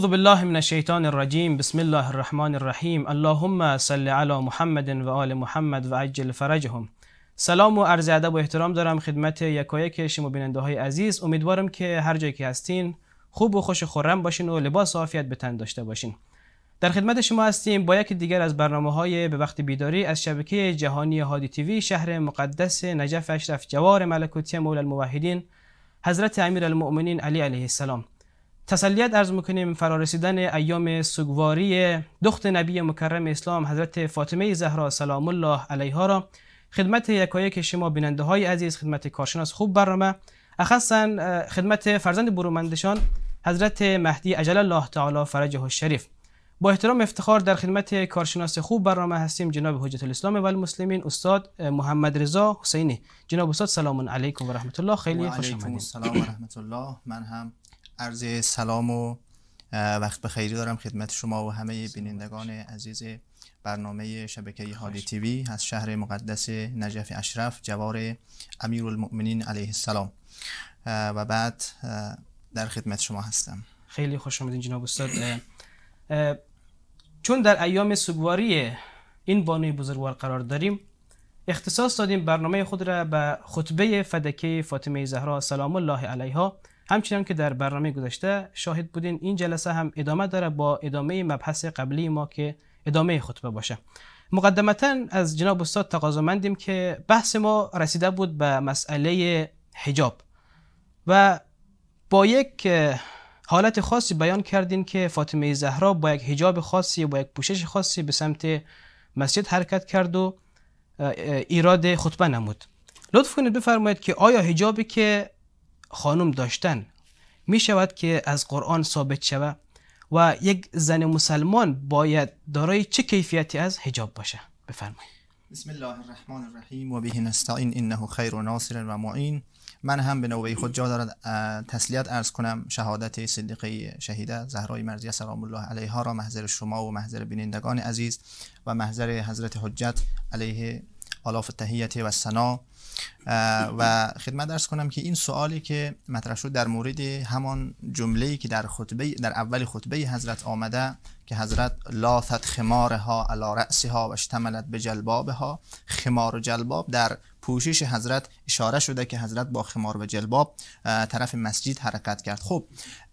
اعوذ بالله من الشیطان الرجیم بسم الله الرحمن الرحیم اللهم صل على محمد و محمد و فرجهم سلام و عرض ادب و احترام دارم خدمت یکایک شما بیننده های عزیز امیدوارم که هر جایی که هستین خوب و خوش خورم باشین و لباس عافیت به تن داشته باشین در خدمت شما هستیم با یک دیگر از برنامه های به وقت بیداری از شبکه جهانی هادی تیوی شهر مقدس نجف اشرف جوار ملکوتی مولا الموحدین حضرت امیر المؤمنین علی علیه السلام تسلیت عرض میکنیم فرارسیدن ایام سگواری دخت نبی مکرم اسلام حضرت فاطمه زهرا سلام الله علیها را خدمت یکایک شما بیننده های عزیز خدمت کارشناس خوب برنامه اخصا خدمت فرزند برومندشان حضرت مهدی عجل الله تعالی فرجه الشریف با احترام افتخار در خدمت کارشناس خوب برنامه هستیم جناب حجت الاسلام و المسلمین استاد محمد رضا حسینی جناب استاد سلام علیکم و رحمت الله خیلی خوش آمدید سلام و رحمت الله من هم عرض سلام و وقت بخیری دارم خدمت شما و همه بینندگان عزیز برنامه شبکه هادی تیوی از شهر مقدس نجف اشرف جوار امیر المؤمنین علیه السلام و بعد در خدمت شما هستم خیلی خوش آمدین جناب استاد چون در ایام سوگواری این بانوی بزرگوار قرار داریم اختصاص دادیم برنامه خود را به خطبه فدکه فاطمه زهرا سلام الله علیها همچنان که در برنامه گذشته شاهد بودین این جلسه هم ادامه داره با ادامه مبحث قبلی ما که ادامه خطبه باشه مقدمتا از جناب استاد تقاضا مندیم که بحث ما رسیده بود به مسئله حجاب و با یک حالت خاصی بیان کردین که فاطمه زهرا با یک حجاب خاصی با یک پوشش خاصی به سمت مسجد حرکت کرد و ایراد خطبه نمود لطف کنید بفرمایید که آیا حجابی که خانم داشتن می شود که از قرآن ثابت شود و یک زن مسلمان باید دارای چه کیفیتی از حجاب باشه بفرمایید بسم الله الرحمن الرحیم و به نستعین انه خیر و ناصر و معین من هم به نوبه خود جا دارد تسلیت ارز کنم شهادت صدیقه شهیده زهرای مرزی سلام الله علیها را محضر شما و محضر بینندگان عزیز و محضر حضرت حجت علیه آلاف تهیت و سنا و خدمت درس کنم که این سوالی که مطرح شد در مورد همان جمله که در خطبه در اول خطبه حضرت آمده که حضرت لاثت خمارها علی رأسها و اشتملت به جلبابها خمار و جلباب در پوشش حضرت اشاره شده که حضرت با خمار و جلباب طرف مسجد حرکت کرد خب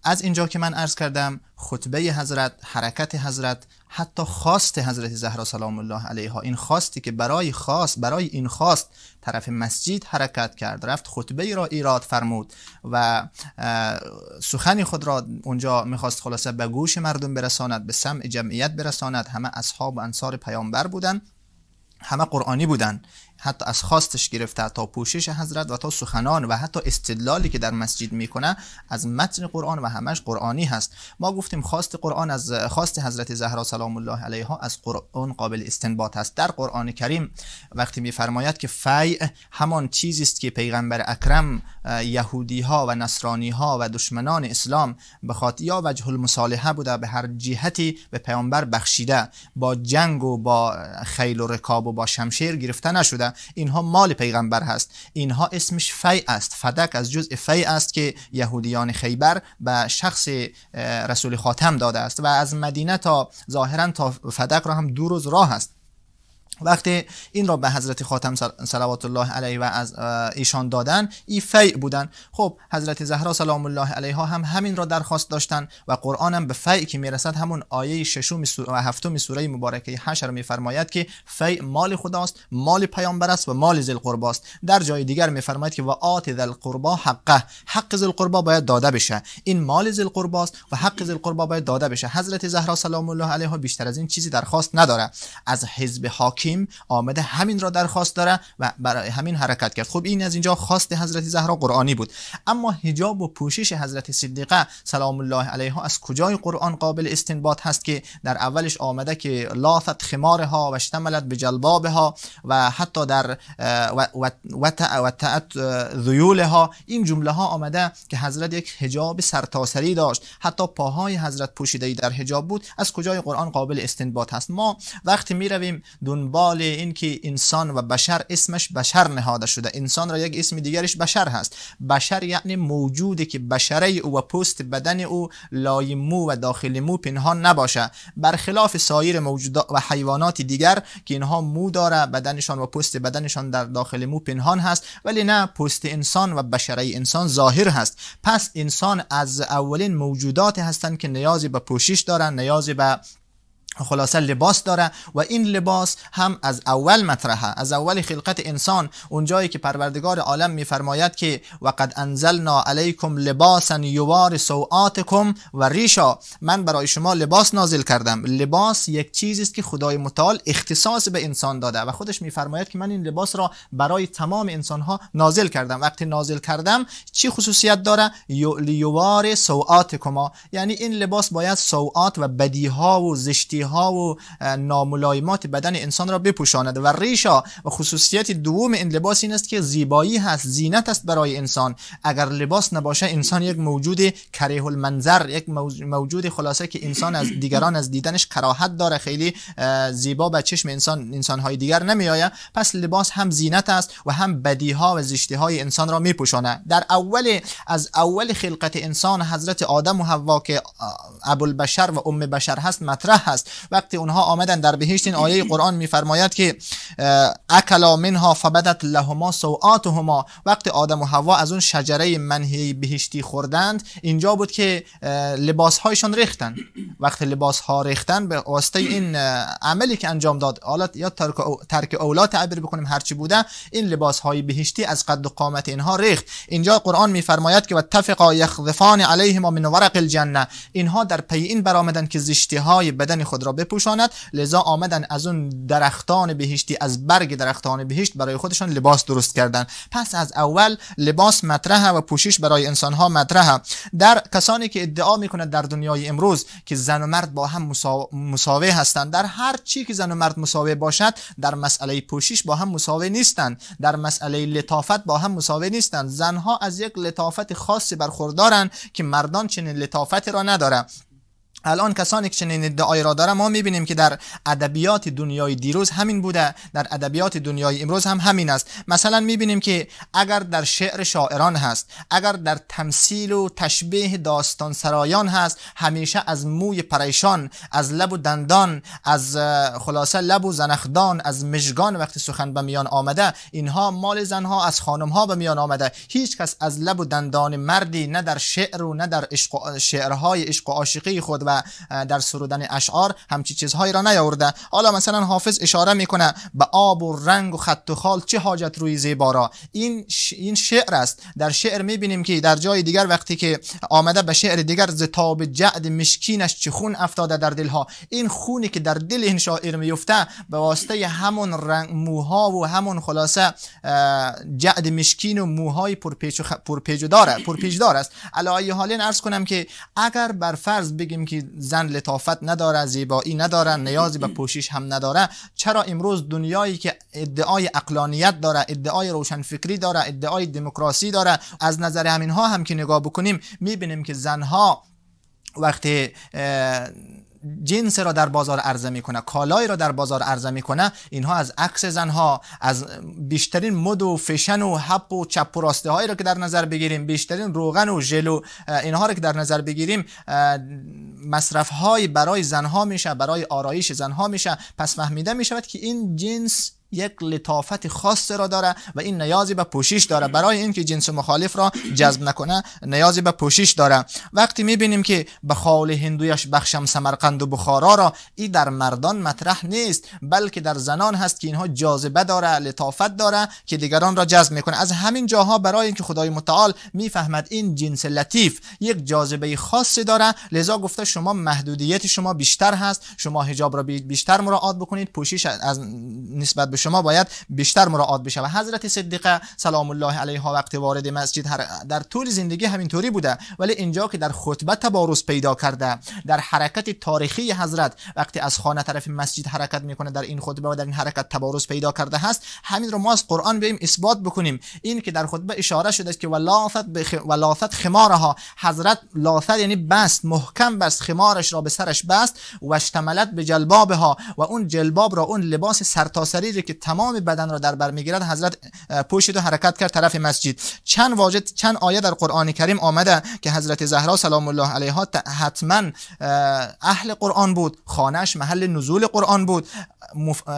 از اینجا که من عرض کردم خطبه حضرت حرکت حضرت حتی خواست حضرت زهرا سلام الله علیها این خواستی که برای خواست برای این خواست طرف مسجد حرکت کرد رفت خطبه ای را ایراد فرمود و سخنی خود را اونجا میخواست خلاصه به گوش مردم برساند به سمع جمعیت برساند همه اصحاب و انصار پیامبر بودند همه قرآنی بودند حتی از خواستش گرفته تا پوشش حضرت و تا سخنان و حتی استدلالی که در مسجد میکنه از متن قرآن و همش قرآنی هست ما گفتیم خواست قرآن از خواست حضرت زهرا سلام الله علیها از قرآن قابل استنباط است در قرآن کریم وقتی میفرماید که فیع همان چیزی است که پیغمبر اکرم یهودی ها و نصرانی ها و دشمنان اسلام به خاطر یا وجه المصالحه بوده به هر جهتی به پیامبر بخشیده با جنگ و با خیل و رکاب و با شمشیر گرفته نشده اینها مال پیغمبر هست اینها اسمش فی است فدک از جزء فی است که یهودیان خیبر به شخص رسول خاتم داده است و از مدینه تا ظاهرا تا فدک را هم دو روز راه است وقتی این را به حضرت خاتم صلوات الله علیه و از ایشان دادن ای فیع بودن خب حضرت زهرا سلام الله علیها هم همین را درخواست داشتن و قرآن هم به فیع که میرسد همون آیه ششم و هفتم سوره مبارکه حشر میفرماید که فیع مال خداست مال پیامبر است و مال ذل قرباست در جای دیگر میفرماید که و آت ذل قربا حقه حق ذل قربا باید داده بشه این مال ذل است و حق ذل قربا باید داده بشه حضرت زهرا سلام الله علیها بیشتر از این چیزی درخواست نداره از حزب حاکی آمده همین را درخواست داره و برای همین حرکت کرد خب این از اینجا خواست حضرت زهرا قرآنی بود اما حجاب و پوشش حضرت صدیقه سلام الله علیها از کجای قرآن قابل استنباط هست که در اولش آمده که لاثت خمارها و اشتملت به و حتی در و تعت ذیولها این جمله ها آمده که حضرت یک حجاب سرتاسری داشت حتی پاهای حضرت پوشیده در حجاب بود از کجای قرآن قابل استنباط هست ما وقتی می رویم دنبال دنبال این که انسان و بشر اسمش بشر نهاده شده انسان را یک اسم دیگرش بشر هست بشر یعنی موجودی که بشره او و پوست بدن او لای مو و داخل مو پنهان نباشه برخلاف سایر موجودات و حیوانات دیگر که اینها مو داره بدنشان و پوست بدنشان در داخل مو پنهان هست ولی نه پوست انسان و بشره انسان ظاهر هست پس انسان از اولین موجودات هستند که نیازی به پوشش دارند. نیازی به خلاصه لباس داره و این لباس هم از اول مطرحه از اول خلقت انسان اونجایی که پروردگار عالم میفرماید که وقد انزلنا علیکم لباسا یوار سوآتکم و ریشا من برای شما لباس نازل کردم لباس یک چیزی است که خدای متعال اختصاص به انسان داده و خودش میفرماید که من این لباس را برای تمام انسان ها نازل کردم وقتی نازل کردم چی خصوصیت داره یوار سوآتکما یعنی این لباس باید سوآت و بدی ها و زشتی ها و ناملایمات بدن انسان را بپوشاند و ریشا و خصوصیت دوم این لباس این است که زیبایی هست زینت است برای انسان اگر لباس نباشه انسان یک موجود کریه المنظر یک موجود خلاصه که انسان از دیگران از دیدنش کراهت داره خیلی زیبا به چشم انسان انسان های دیگر نمی پس لباس هم زینت است و هم بدی ها و زشتی های انسان را می در اول از اول خلقت انسان حضرت آدم و حوا که ابوالبشر و ام بشر هست مطرح هست وقتی اونها آمدن در بهشت این آیه قرآن میفرماید که اکلا منها فبدت لهما سوآتهما وقتی آدم و هوا از اون شجره منهی بهشتی خوردند اینجا بود که لباس هایشان ریختن وقتی لباس ها ریختن به واسطه این عملی که انجام داد حالا یا ترک, اولاد تعبیر بکنیم هرچی بوده این لباس های بهشتی از قد و قامت اینها ریخت اینجا قرآن میفرماید که واتفقا یخذفان علیهما من ورق الجنه اینها در پی این برآمدند که زشتی های بدن خود را بپوشاند لذا آمدن از اون درختان بهشتی از برگ درختان بهشت برای خودشان لباس درست کردن پس از اول لباس مطرحه و پوشش برای انسانها مطرحه در کسانی که ادعا میکنند در دنیای امروز که زن و مرد با هم مساوی هستند در هر چی که زن و مرد مساوی باشد در مسئله پوشش با هم مساوی نیستند در مسئله لطافت با هم مساوی نیستند زنها از یک لطافت خاصی برخوردارند که مردان چنین لطافتی را ندارند الان کسانی که چنین ادعایی را داره ما میبینیم که در ادبیات دنیای دیروز همین بوده در ادبیات دنیای امروز هم همین است مثلا میبینیم که اگر در شعر شاعران هست اگر در تمثیل و تشبیه داستان سرایان هست همیشه از موی پریشان از لب و دندان از خلاصه لب و زنخدان از مشگان وقتی سخن به میان آمده اینها مال زنها از خانم ها به میان آمده هیچ کس از لب و دندان مردی نه در شعر و نه در شعرهای عشق و عاشقی خود و در سرودن اشعار همچی چیزهایی را نیاورده حالا مثلا حافظ اشاره میکنه به آب و رنگ و خط و خال چه حاجت روی زیبارا این این شعر است در شعر میبینیم که در جای دیگر وقتی که آمده به شعر دیگر زتاب جعد مشکینش چه خون افتاده در دلها این خونی که در دل این شاعر میفته به واسطه همون رنگ موها و همون خلاصه جعد مشکین و موهای پرپیچ و پرپیچ داره پرپیچ دار است علی حالین عرض کنم که اگر بر فرض بگیم که زن لطافت نداره زیبایی نداره نیازی به پوشش هم نداره چرا امروز دنیایی که ادعای اقلانیت داره ادعای روشنفکری داره ادعای دموکراسی داره از نظر همین ها هم که نگاه بکنیم میبینیم که زنها وقتی جنس را در بازار عرضه میکنه کالای را در بازار عرضه میکنه اینها از عکس زنها از بیشترین مد و فشن و حب و چپ و راسته هایی را که در نظر بگیریم بیشترین روغن و ژل اینها را که در نظر بگیریم مصرف های برای زنها میشه برای آرایش زنها میشه پس فهمیده میشود که این جنس یک لطافت خاص را داره و این نیازی به پوشش داره برای اینکه جنس مخالف را جذب نکنه نیازی به پوشش داره وقتی میبینیم که به خال هندویش بخشم سمرقند و بخارا را ای در مردان مطرح نیست بلکه در زنان هست که اینها جاذبه داره لطافت داره که دیگران را جذب میکنه از همین جاها برای اینکه خدای متعال میفهمد این جنس لطیف یک جاذبه خاص داره لذا گفته شما محدودیت شما بیشتر هست شما حجاب را بیشتر مراعات بکنید پوشش از نسبت شما باید بیشتر مراعات بشه و حضرت صدیقه سلام الله علیها وقتی وارد مسجد در طول زندگی همینطوری بوده ولی اینجا که در خطبه تبارز پیدا کرده در حرکت تاریخی حضرت وقتی از خانه طرف مسجد حرکت میکنه در این خطبه و در این حرکت تبارز پیدا کرده هست همین رو ما از قرآن بیم اثبات بکنیم این که در خطبه اشاره شده است که ولافت بخ... خمارها حضرت لافت یعنی بست محکم بست خمارش را به سرش بست و اشتملت به جلبابها و اون جلباب را اون لباس سرتاسری که تمام بدن را در بر میگیرد حضرت پوشید و حرکت کرد طرف مسجد چند واجد، چند آیه در قرآن کریم آمده که حضرت زهرا سلام الله علیها حتما اهل قرآن بود خانهش محل نزول قرآن بود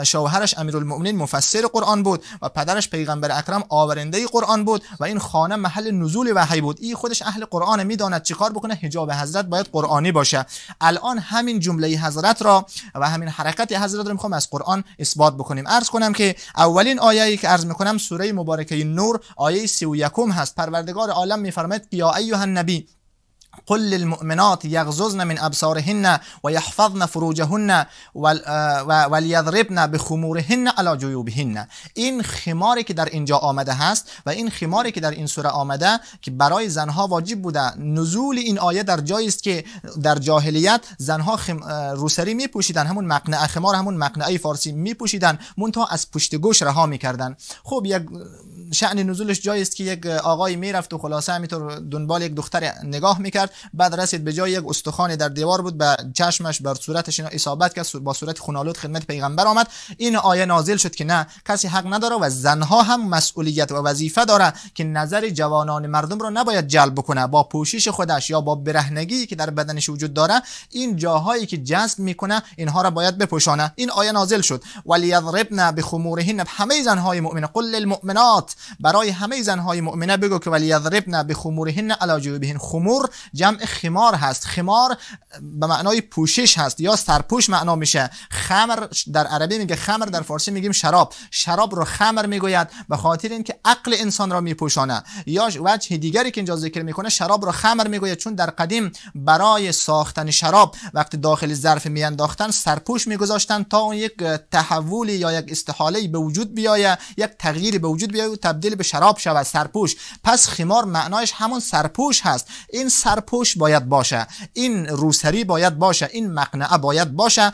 شوهرش امیرالمؤمنین مفسر قرآن بود و پدرش پیغمبر اکرم آورنده قرآن بود و این خانه محل نزول وحی بود این خودش اهل قرآن میداند چیکار بکنه حجاب حضرت باید قرآنی باشه الان همین جمله حضرت را و همین حرکت حضرت را میخوام از قرآن اثبات بکنیم عرض کنم که اولین آیه ای که عرض میکنم سوره مبارکه نور آیه 31 هست پروردگار عالم میفرماید یا ایها النبی قل للمؤمنات یغززن من ابصارهن و فروجهن ولیضربن بخمورهن علی جیوبهن جیوبهن این خماری که در اینجا آمده هست و این خماری که در این سوره آمده که برای زنها واجب بوده نزول این آیه در جایی است که در جاهلیت زنها روسری می پوشیدن همون مقنعه خمار همون مقنعه فارسی می پوشیدن از پشت گوش رها میکردن خب یک شعن نزولش جایی است که یک آقای میرفت و خلاصه همینطور دنبال یک دختر نگاه میکرد بعد رسید به جای یک استخوان در دیوار بود به چشمش بر صورتش اصابت کرد با صورت خونالود خدمت پیغمبر آمد این آیه نازل شد که نه کسی حق نداره و زنها هم مسئولیت و وظیفه داره که نظر جوانان مردم رو نباید جلب کنه با پوشش خودش یا با برهنگی که در بدنش وجود داره این جاهایی که جذب میکنه اینها را باید بپوشانه این آیه نازل شد ولی یضربن بخمورهن همه زنهای مؤمن قل للمؤمنات برای همه زنهای مؤمنه بگو که ولی یضربن بخمورهن علی جیوبهن خمور جمع خمار هست خمار به معنای پوشش هست یا سرپوش معنا میشه خمر در عربی میگه خمر در فارسی میگیم شراب شراب رو خمر میگوید به خاطر اینکه عقل انسان را میپوشانه یا وجه دیگری که اینجا ذکر میکنه شراب رو خمر میگوید چون در قدیم برای ساختن شراب وقتی داخل ظرف میانداختن سرپوش میگذاشتن تا اون یک تحولی یا یک استحاله به وجود بیایه یک تغییری به وجود تبدیل به شراب شود سرپوش پس خمار معنایش همون سرپوش هست این سرپوش باید باشه این روسری باید باشه این مقنعه باید باشه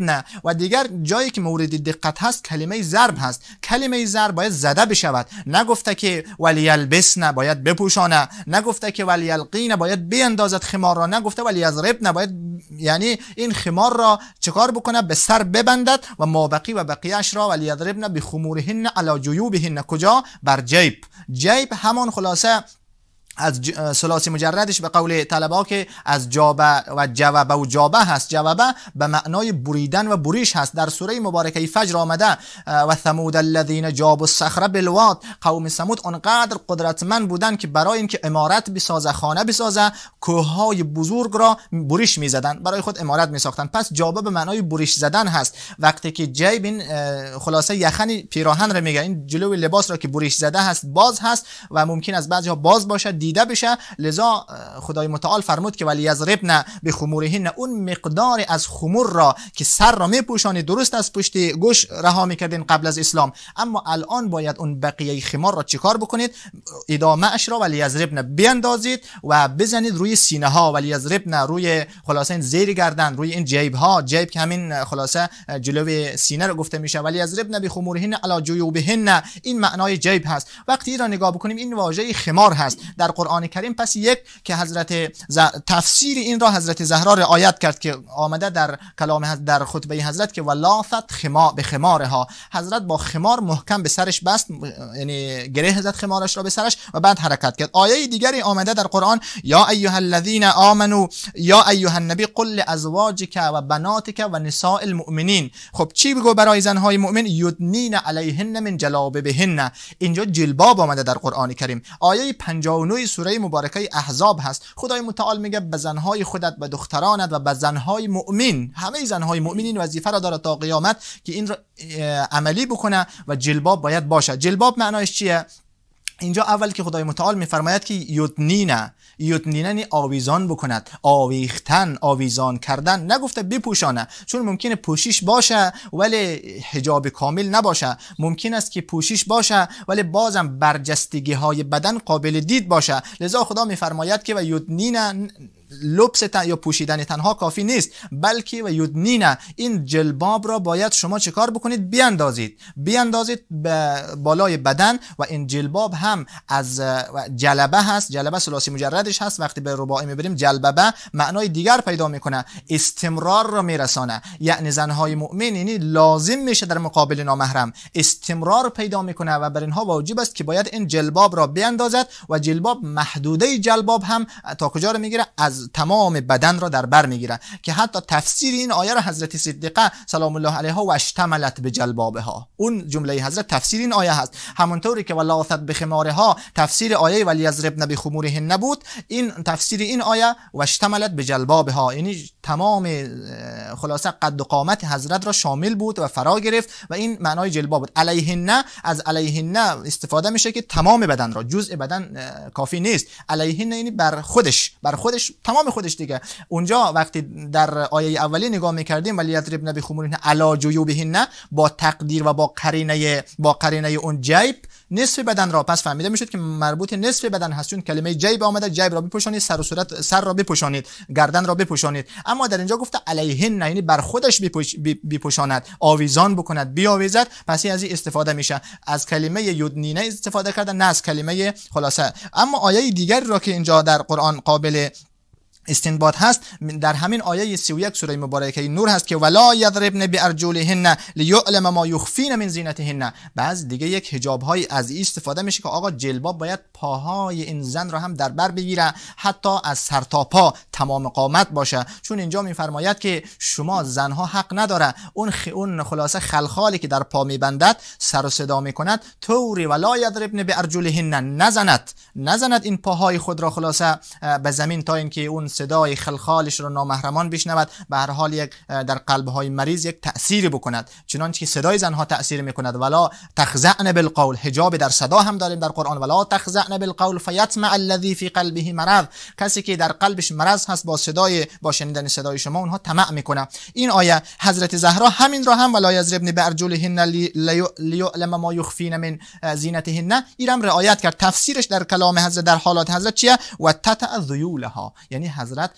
نه و دیگر جایی که مورد دقت هست کلمه ضرب هست کلمه ضرب باید زده بشود نگفته که ولی نه باید بپوشانه نگفته که ولی نه باید بیندازد خمار را نگفته ولی نه باید یعنی این خمار را چکار بکنه به سر ببندد و مابقی و اش را ولی ولیضربن بخمورهن علی جیوبهن کجا بر جیب جیب همان خلاصه از سلاسی مجردش به قول طلبا که از جابه و جوابه و جابه هست جوابه به معنای بریدن و بریش هست در سوره مبارکه فجر آمده و ثمود الذین جابوا الصخر بالواد قوم ثمود آنقدر قدرتمند بودن که برای اینکه امارت بسازه خانه بسازه کوههای بزرگ را بریش می زدن برای خود امارت ساختن پس جابه به معنای بریش زدن هست وقتی که جیب این خلاصه یخنی پیراهن را میگه این جلوی لباس را که بریش زده هست باز هست و ممکن از بعضی ها باز باشد دیده بشه لذا خدای متعال فرمود که ولی از ربن به خمورهن اون مقدار از خمور را که سر را پوشانی درست از پشت گوش رها میکردین قبل از اسلام اما الان باید اون بقیه خمار را چیکار بکنید ادامه اش را ولی از ربن بیندازید و بزنید روی سینه ها ولی از ربن روی خلاصه این زیر گردن روی این جیب ها جیب که همین خلاصه جلوی سینه رو گفته میشه ولی از ربن به خمورهن به جیوبهن این معنای جیب هست وقتی را نگاه بکنیم این واژه خمار هست در قرآن کریم پس یک که حضرت ز... تفسیر این را حضرت زهرا رعایت کرد که آمده در کلام در خطبه حضرت که ولافت خما به خمارها حضرت با خمار محکم به سرش بست یعنی گره زد خمارش را به سرش و بعد حرکت کرد آیه دیگری آمده در قرآن یا ایها الذین آمنو یا ایها النبی قل ازواجک و بناتک و نساء المؤمنین خب چی بگو برای زنهای مؤمن یدنین علیهن من جلابه بهن اینجا جلباب آمده در قرآن کریم آیه 59 سوره مبارکه احزاب هست خدای متعال میگه به زنهای خودت و دخترانت و به زنهای مؤمن همه زنهای مؤمن این وظیفه را داره تا قیامت که این را عملی بکنه و جلباب باید باشه جلباب معنایش چیه اینجا اول که خدای متعال میفرماید که یوتنینا نی یعنی آویزان بکند آویختن آویزان کردن نگفته بپوشانه چون ممکنه پوشش باشه ولی حجاب کامل نباشه ممکن است که پوشش باشه ولی بازم برجستگی های بدن قابل دید باشه لذا خدا میفرماید که و یدنینه لبس تن یا پوشیدن تنها کافی نیست بلکه و یدنینه این جلباب را باید شما چکار بکنید بیاندازید بیاندازید به بالای بدن و این جلباب هم از جلبه هست جلبه سلاسی مجردش هست وقتی به رباعی میبریم جلببه معنای دیگر پیدا میکنه استمرار را میرسانه یعنی زنهای مؤمن اینی لازم میشه در مقابل نامحرم استمرار پیدا میکنه و بر اینها واجب است که باید این جلباب را بیاندازد و جلباب محدوده جلباب هم تا کجا رو میگیره از تمام بدن را در بر میگیرند که حتی تفسیر این آیه را حضرت صدیقه سلام الله علیها و اشتملت به جلبابه ها اون جمله حضرت تفسیر این آیه هست همونطوری که ولا به خماره ها تفسیر آیه ولی از ربن به خموره نبود این تفسیر این آیه و اشتملت به جلبابه ها یعنی تمام خلاصه قد و قامت حضرت را شامل بود و فرا گرفت و این معنای جلباب بود علیهن از علیهن استفاده میشه که تمام بدن را جزء بدن کافی نیست علیهن یعنی بر خودش بر خودش تمام خودش دیگه اونجا وقتی در آیه اولی نگاه میکردیم ولی یضربن جویو بهین نه با تقدیر و با قرینه با قرینه اون جیب نصف بدن را پس فهمیده میشد که مربوط نصف بدن هست چون کلمه جیب آمده جیب را بپوشانید سر و صورت سر را بپوشانید گردن را بپوشانید اما در اینجا گفته علیهن یعنی بر خودش بپوشاند آویزان بکند بیاویزد پس از این استفاده میشه از کلمه یدنینه استفاده کرده نه از کلمه خلاصه اما آیه دیگری را که اینجا در قرآن قابل استنباط هست در همین آیه 31 سوره مبارکه نور هست که ولا یضربن بارجلهن لیعلم ما یخفین من زینتهن بعض دیگه یک حجاب های از ای استفاده میشه که آقا جلباب باید پاهای این زن را هم در بر بگیره حتی از سر تا پا تمام قامت باشه چون اینجا میفرماید که شما زنها حق نداره اون خ... اون خلاصه خلخالی که در پا میبندد سر و صدا میکند توری ولا یضربن بارجلهن نزند نزند این پاهای خود را خلاصه به زمین تا اینکه اون صدای خلخالش رو نامحرمان بشنود به هر حال یک در قلب های مریض یک تأثیری بکند چنانچه که صدای زنها تأثیر میکند ولا تخزعن بالقول حجاب در صدا هم داریم در قرآن ولا تخزعن بالقول مع الذی فی قلبه مرض کسی که در قلبش مرض هست با صدای با شنیدن صدای شما اونها طمع میکنه این آیه حضرت زهرا همین را هم ولا یضربن بارجلهن لیعلم ما یخفین من زینتهن ایرم رعایت کرد تفسیرش در کلام حضرت در حالات حضرت چیه و تتع یعنی حضرت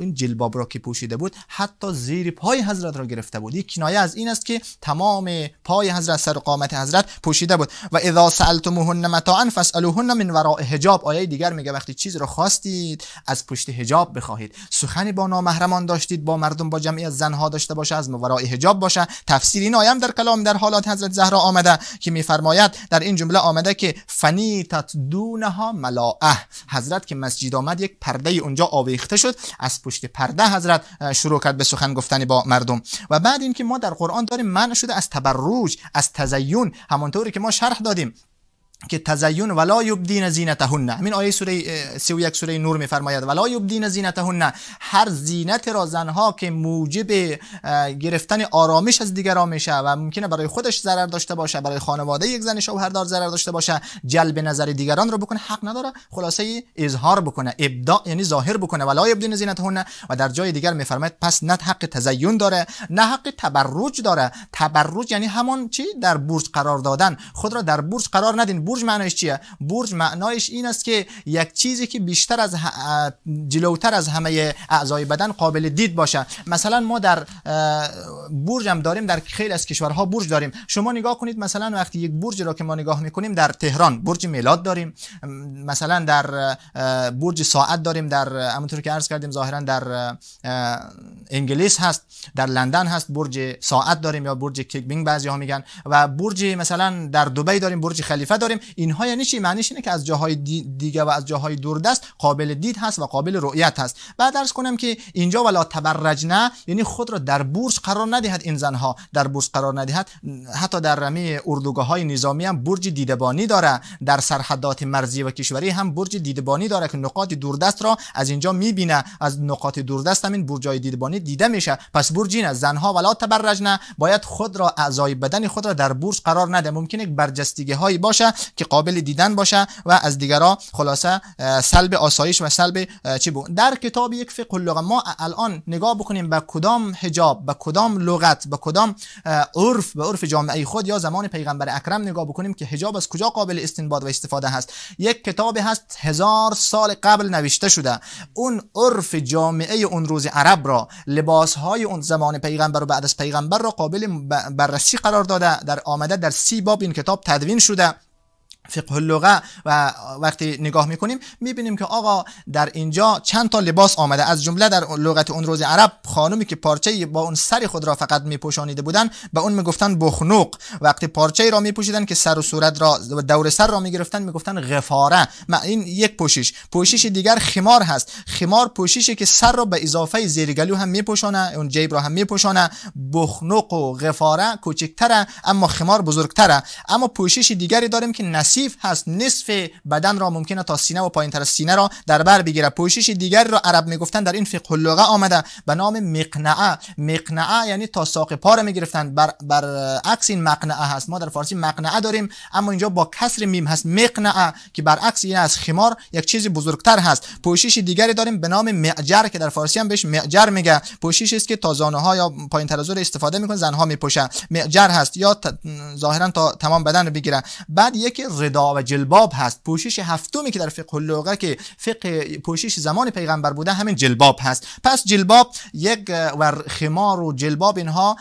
این جلباب را که پوشیده بود حتی زیر پای حضرت را گرفته بود یک کنایه از این است که تمام پای حضرت سر قامت حضرت پوشیده بود و اذا سالتموهن متاعا فاسالوهن من وراء حجاب آیه دیگر میگه وقتی چیز را خواستید از پشت حجاب بخواهید سخنی با نامحرمان داشتید با مردم با از زنها داشته باشه از وراء حجاب باشه تفسیر این آیه در کلام در حالات حضرت زهرا آمده که میفرماید در این جمله آمده که فنیتت دونها ملائه حضرت که مسجد آمد یک پرده اونجا آو آویخته شد از پشت پرده حضرت شروع کرد به سخن گفتن با مردم و بعد اینکه ما در قرآن داریم منع شده از تبروج از تزیون همانطوری که ما شرح دادیم که تزین ولا یبدین زینتهن همین آیه سوره 31 سوره نور میفرماید ولا یبدین زینتهن هر زینت را زنها که موجب گرفتن آرامش از دیگران میشه و ممکنه برای خودش ضرر داشته باشه برای خانواده یک زن شوهردار ضرر داشته باشه جلب نظر دیگران رو بکنه حق نداره خلاصه اظهار بکنه ابدا یعنی ظاهر بکنه ولا یبدین زینتهن و در جای دیگر میفرماید پس نه حق تزین داره نه حق تبرج داره تبرج یعنی همان چی در بورس قرار دادن خود را در بورس قرار ندین برج معنایش چیه برج معنایش این است که یک چیزی که بیشتر از جلوتر از همه اعضای بدن قابل دید باشه مثلا ما در برج هم داریم در خیلی از کشورها برج داریم شما نگاه کنید مثلا وقتی یک برج را که ما نگاه میکنیم در تهران برج میلاد داریم مثلا در برج ساعت داریم در همونطور که عرض کردیم ظاهرا در انگلیس هست در لندن هست برج ساعت داریم یا برج کیک بینگ بعضی ها میگن و برج مثلا در دبی داریم برج خلیفه داریم اینها یعنی چی معنیش اینه که از جاهای دیگه و از جاهای دوردست قابل دید هست و قابل رؤیت هست بعد درس کنم که اینجا ولا نه یعنی خود را در بورس قرار ندهد این زنها در بورس قرار ندهد حتی در رمه اردوگاه های نظامی هم برج دیدبانی داره در سرحدات مرزی و کشوری هم برج دیدبانی داره که نقاط دوردست را از اینجا میبینه از نقاط دوردست برج های دیدبانی دیده میشه پس برج از زنها ولا تبرجنا باید خود را اعضای بدن خود را در بورس قرار نده ممکنه برجستگی هایی باشه که قابل دیدن باشه و از دیگرا خلاصه سلب آسایش و سلب چی بود در کتاب یک فقه اللغه ما الان نگاه بکنیم به کدام حجاب به کدام لغت به کدام عرف به عرف جامعه خود یا زمان پیغمبر اکرم نگاه بکنیم که حجاب از کجا قابل استنباط و استفاده هست یک کتاب هست هزار سال قبل نوشته شده اون عرف جامعه اون روز عرب را لباس های اون زمان پیغمبر و بعد از پیغمبر را قابل بررسی قرار داده در آمده در سی باب این کتاب تدوین شده فقه اللغه و وقتی نگاه میکنیم میبینیم که آقا در اینجا چند تا لباس آمده از جمله در لغت اون روز عرب خانومی که پارچه با اون سر خود را فقط میپوشانیده بودن به اون میگفتن بخنوق وقتی پارچه را میپوشیدن که سر و صورت را دور سر را میگرفتن میگفتن غفاره این یک پوشش پوشش دیگر خمار هست خمار پوشیشی که سر را به اضافه زیرگلو هم میپوشانه اون جیب را هم میپوشانه بخنوق و غفاره کوچکتره اما خمار بزرگتره اما پوشش دیگری داریم که کثیف هست نصف بدن را ممکنه تا سینه و پایین تر سینه را در بر بگیره پوشش دیگر را عرب میگفتن در این فقه اللغه آمده به نام مقنعه مقنعه یعنی تا ساق پا را میگرفتن بر عکس این مقنعه هست ما در فارسی مقنعه داریم اما اینجا با کسر میم هست مقنعه که عکس این از خمار یک چیز بزرگتر هست پوشش دیگری داریم به نام معجر که در فارسی هم بهش معجر میگه پوشش است که تا زانوها ها یا پایین تر استفاده میکنه زنها میپوشن معجر هست یا ظاهرا تا تمام بدن رو بگیرن بعد یکی رداع و جلباب هست پوشش هفتمی که در فقه اللغه که فقه پوشش زمان پیغمبر بوده همین جلباب هست پس جلباب یک و خمار و جلباب اینها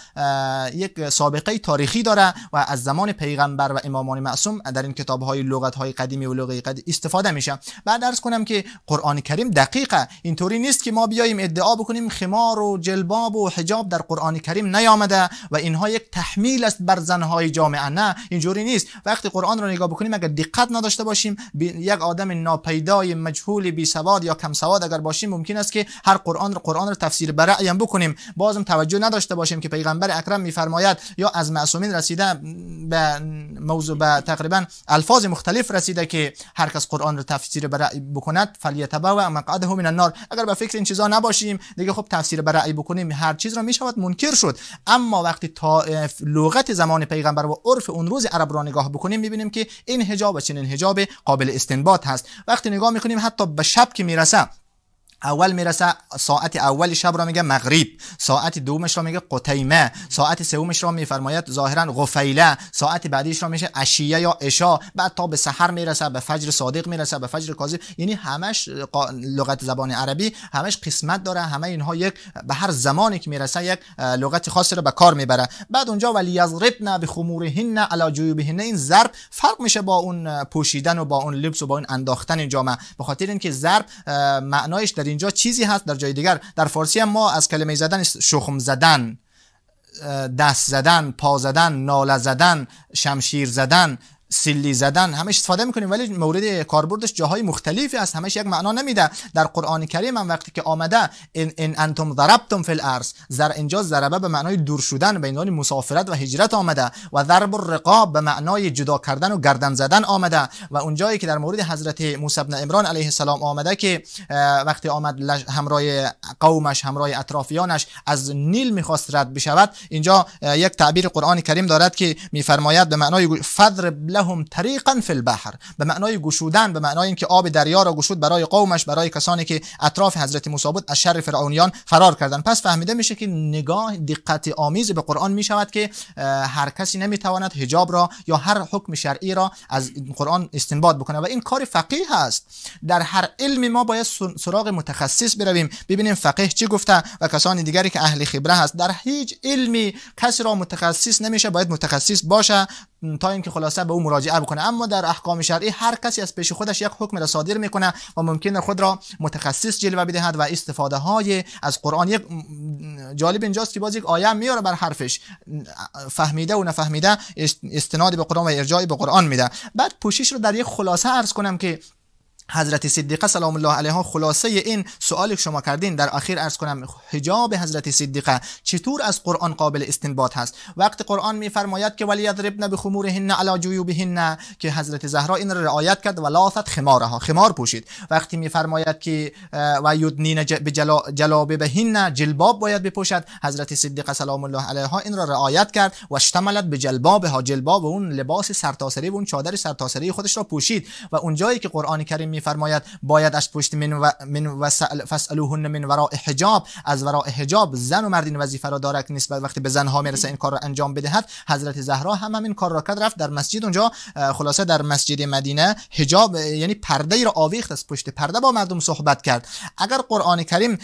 یک سابقه تاریخی داره و از زمان پیغمبر و امامان معصوم در این کتاب های لغت های قدیمی و لغه استفاده میشه بعد درس کنم که قرآن کریم دقیقه اینطوری نیست که ما بیاییم ادعا بکنیم خمار و جلباب و حجاب در قرآن کریم نیامده و اینها یک تحمیل است بر زنهای جامعه نه اینجوری نیست وقتی قرآن را نگاه بکنیم اگر دقت نداشته باشیم یک آدم ناپیدای مجهول بی سواد یا کم سواد اگر باشیم ممکن است که هر قرآن رو قرآن رو تفسیر برعیم بکنیم بازم توجه نداشته باشیم که پیغمبر اکرم میفرماید یا از معصومین رسیده به موضوع به تقریبا الفاظ مختلف رسیده که هر کس قرآن رو تفسیر برعی بکند و مقعده من النار اگر به فکر این چیزا نباشیم دیگه خب تفسیر برایی بکنیم هر چیز را شود منکر شد اما وقتی تا لغت زمان پیغمبر و عرف اون روز عرب را نگاه بکنیم میبینیم که این حجاب و چنین هجاب قابل استنباط هست وقتی نگاه میکنیم حتی به شب که میرسه اول میرسه ساعت اول شب را میگه مغرب ساعت دومش را میگه قتیمه ساعت سومش را میفرماید ظاهرا غفیله ساعت بعدیش را میشه عشیه یا عشا بعد تا به سحر میرسه به فجر صادق میرسه به فجر کاذب یعنی همش لغت زبان عربی همش قسمت داره همه اینها یک به هر زمانی که میرسه یک لغت خاصی را به کار میبره بعد اونجا ولی از یضربن بخمورهن علی جیوبهن این ضرب فرق میشه با اون پوشیدن و با اون لبس و با اون انداختن جامه به خاطر اینکه ضرب معنایش در اینجا چیزی هست در جای دیگر در فارسی هم ما از کلمه زدن شخم زدن دست زدن پا زدن ناله زدن شمشیر زدن سیلی زدن همش استفاده میکنیم ولی مورد کاربردش جاهای مختلفی است همش یک معنا نمیده در قرآن کریم هم وقتی که آمده ان, ان انتم ضربتم فی الارض زر اینجا ضربه به معنای دور شدن به عنوان مسافرت و هجرت آمده و ضرب الرقاب به معنای جدا کردن و گردن زدن آمده و اونجایی که در مورد حضرت موسی بن عمران علیه السلام آمده که وقتی آمد همراه قومش همراه اطرافیانش از نیل میخواست رد بشود اینجا یک تعبیر قرآن کریم دارد که میفرماید به معنای فضرب لهم طریقا فی البحر به معنای گشودن به معنای اینکه آب دریا را گشود برای قومش برای کسانی که اطراف حضرت موسی بود از شر فرعونیان فرار کردن پس فهمیده میشه که نگاه دقت آمیز به قرآن می شود که هر کسی نمیتواند حجاب را یا هر حکم شرعی را از قرآن استنباط بکنه و این کار فقیه هست در هر علمی ما باید سراغ متخصص برویم ببینیم فقیه چی گفته و کسانی دیگری که اهل خبره هست در هیچ علمی کسی را متخصص نمیشه باید متخصص باشه تا اینکه خلاصه به او مراجعه بکنه اما در احکام شرعی هر کسی از پیش خودش یک حکم را صادر میکنه و ممکن خود را متخصص جلوه بدهد و استفاده های از قرآن یک جالب اینجاست که باز یک آیه میاره بر حرفش فهمیده و نفهمیده استناد به قرآن و ارجاع به قرآن میده بعد پوشش رو در یک خلاصه عرض کنم که حضرت صدیقه سلام الله ها خلاصه این سوالی که شما کردین در آخر ارز کنم حجاب حضرت صدیقه چطور از قرآن قابل استنباط هست وقت قرآن میفرماید که ولی خمور بخمورهن علی جیوبهن که حضرت زهرا این را رعایت کرد و لاثت خمارها خمار پوشید وقتی میفرماید که و یدنین جلابه بهن جلباب باید بپوشد حضرت صدیقه سلام الله ها این را رعایت کرد و اشتملت به جلباب ها جلباب و اون لباس سرتاسری و اون چادر سرتاسری خودش را پوشید و اون جایی که قرآن کریم فرماید باید از پشت من و من ورا فسالوهن من وراء حجاب از وراء حجاب زن و مردین این وظیفه را دارد نیست وقتی به زن ها میرسه این کار را انجام بدهد حضرت زهرا هم همین کار را کرد رفت در مسجد اونجا خلاصه در مسجد مدینه حجاب یعنی پرده ای را آویخت از پشت پرده با مردم صحبت کرد اگر قرآن کریم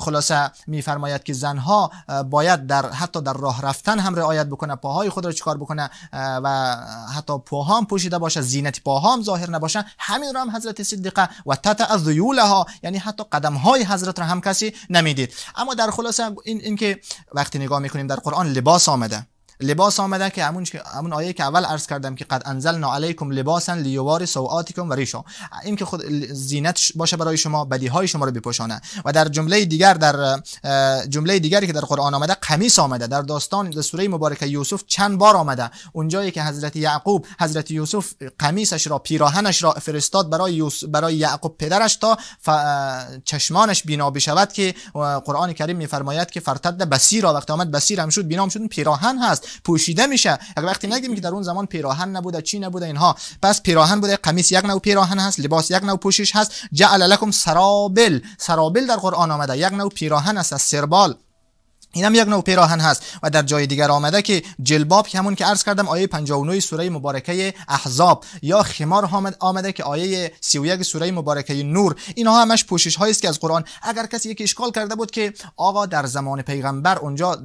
خلاصه فرماید که زنها باید در حتی در راه رفتن هم رعایت بکنه پاهای خود را چیکار بکنه و حتی پاهام پوشیده باشه زینت پاهام ظاهر نباشه همین را حضرت صدیقه و تتع ذیولها یعنی حتی قدم های حضرت را هم کسی نمیدید اما در خلاصه این, که وقتی نگاه میکنیم در قرآن لباس آمده لباس آمده که همون همون آیه که اول عرض کردم که قد انزلنا علیکم لباسا لیوار سوئاتکم و ریشا این که خود زینت باشه برای شما بدی های شما رو بپوشانه و در جمله دیگر در جمله دیگری که در قرآن آمده قمیص آمده در داستان در سوره مبارکه یوسف چند بار آمده اونجایی که حضرت یعقوب حضرت یوسف قمیصش را پیراهنش را فرستاد برای برای یعقوب پدرش تا چشمانش بینا بشود که قرآن کریم میفرماید که فرتد بسیر وقت آمد بسیر هم شد بینام شد پیراهن هست پوشیده میشه اگر وقتی نگیم که در اون زمان پیراهن نبوده چی نبوده اینها پس پیراهن بوده قمیص یک نوع پیراهن هست لباس یک نوع پوشش هست جعل لکم سرابل سرابل در قرآن آمده یک نوع پیراهن است از سربال هم یک نوع پیراهن هست و در جای دیگر آمده که جلباب که همون که عرض کردم آیه 59 سوره مبارکه احزاب یا خمار آمده که آیه 31 سوره مبارکه نور اینها همش پوشش هایی است که از قرآن اگر کسی یک اشکال کرده بود که آقا در زمان پیغمبر اونجا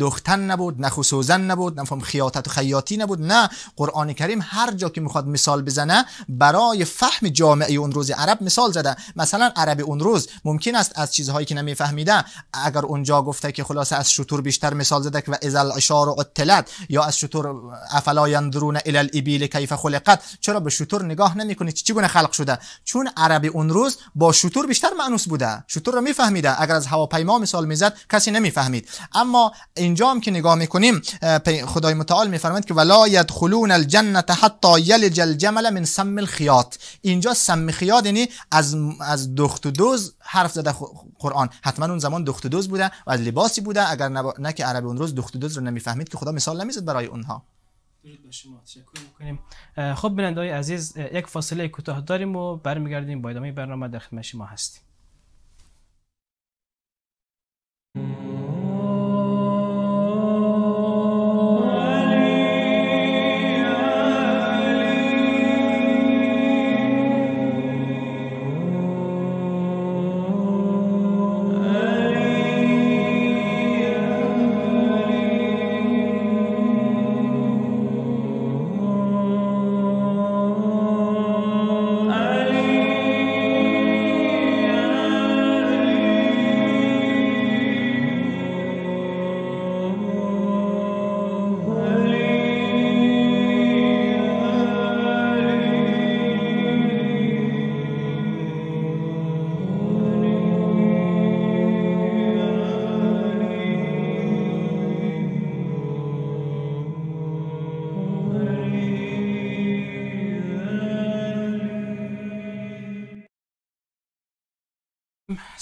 دختن نبود نه خصوصن نبود نفهم خیاطت و خیاطی نبود نه قرآن کریم هر جا که میخواد مثال بزنه برای فهم جامعه اون روز عرب مثال زده مثلا عرب اون روز ممکن است از چیزهایی که نمیفهمیده اگر اونجا گفته که خلاصه از شطور بیشتر مثال زده و اشار و اطلت یا از شطور افلا یندرون الی الابیل کیف خلقت چرا به شطور نگاه نمیکنید چگونه خلق شده چون عربی اون روز با شطور بیشتر معنوس بوده شطور رو میفهمیده اگر از هواپیما مثال میزد کسی نمیفهمید اما اینجا هم که نگاه میکنیم خدای متعال میفرماید که ولا یدخلون الجنه حتی یلج الجمل من سم الخیاط اینجا سم خیاط یعنی از از دخت و دوز حرف زده قرآن حتما اون زمان دخت و دوز بوده و از لباسی بوده اگر نبا... نه که عربی اون روز دخت دوز رو نمیفهمید که خدا مثال نمیزد برای اونها خب خب عزیز یک فاصله کوتاه داریم و برمیگردیم با ادامه برنامه در خدمت شما هستیم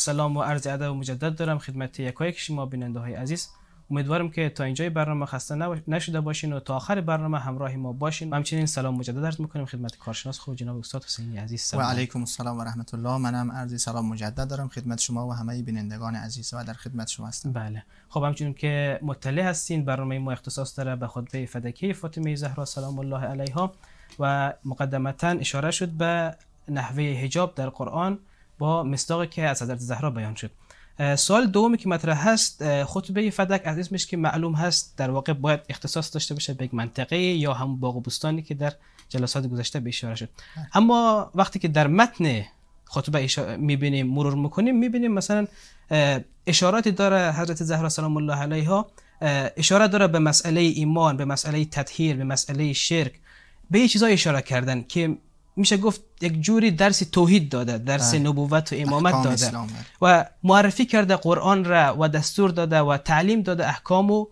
سلام و عرض ادب و مجدد دارم خدمت یکایک شما بیننده های عزیز امیدوارم که تا اینجای برنامه خسته نشده باشین و تا آخر برنامه همراه ما باشین و همچنین سلام مجدد عرض میکنیم خدمت کارشناس خوب جناب استاد حسینی عزیز سلام و علیکم السلام و رحمت الله منم عرض سلام مجدد دارم خدمت شما و همه بینندگان عزیز و در خدمت شما هستم بله خب همچنین که مطلع هستین برنامه ما اختصاص داره به خطبه فدکی فاطمه زهرا سلام الله علیها و مقدمتا اشاره شد به نحوه حجاب در قرآن با مصداقی که از حضرت زهرا بیان شد سوال دومی که مطرح هست خطبه فدک از اسمش که معلوم هست در واقع باید اختصاص داشته باشه به یک منطقه یا هم باغ و بستانی که در جلسات گذشته به اشاره شد اما وقتی که در متن خطبه میبینیم مرور میکنیم میبینیم مثلا اشاراتی داره حضرت زهرا سلام الله علیها اشاره داره به مسئله ایمان به مسئله تطهیر به مسئله شرک به چیزا اشاره کردن که میشه گفت یک جوری درس توحید داده درس بله. نبوت و امامت داده و معرفی کرده قرآن را و دستور داده و تعلیم داده احکام و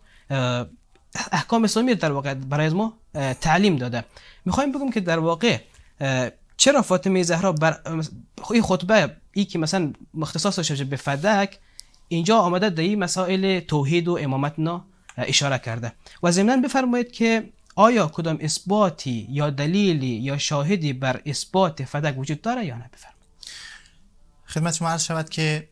احکام اسلامی در واقع برای ما تعلیم داده میخوایم بگم که در واقع چرا فاطمه زهرا بر این خطبه ای که مثلا مختصاص شده به فدک اینجا آمده در این مسائل توحید و امامت اشاره کرده و ضمن بفرمایید که آیا کدام اثباتی یا دلیلی یا شاهدی بر اثبات فدک وجود داره یا نه بفرمایید خدمت شما عرض شود که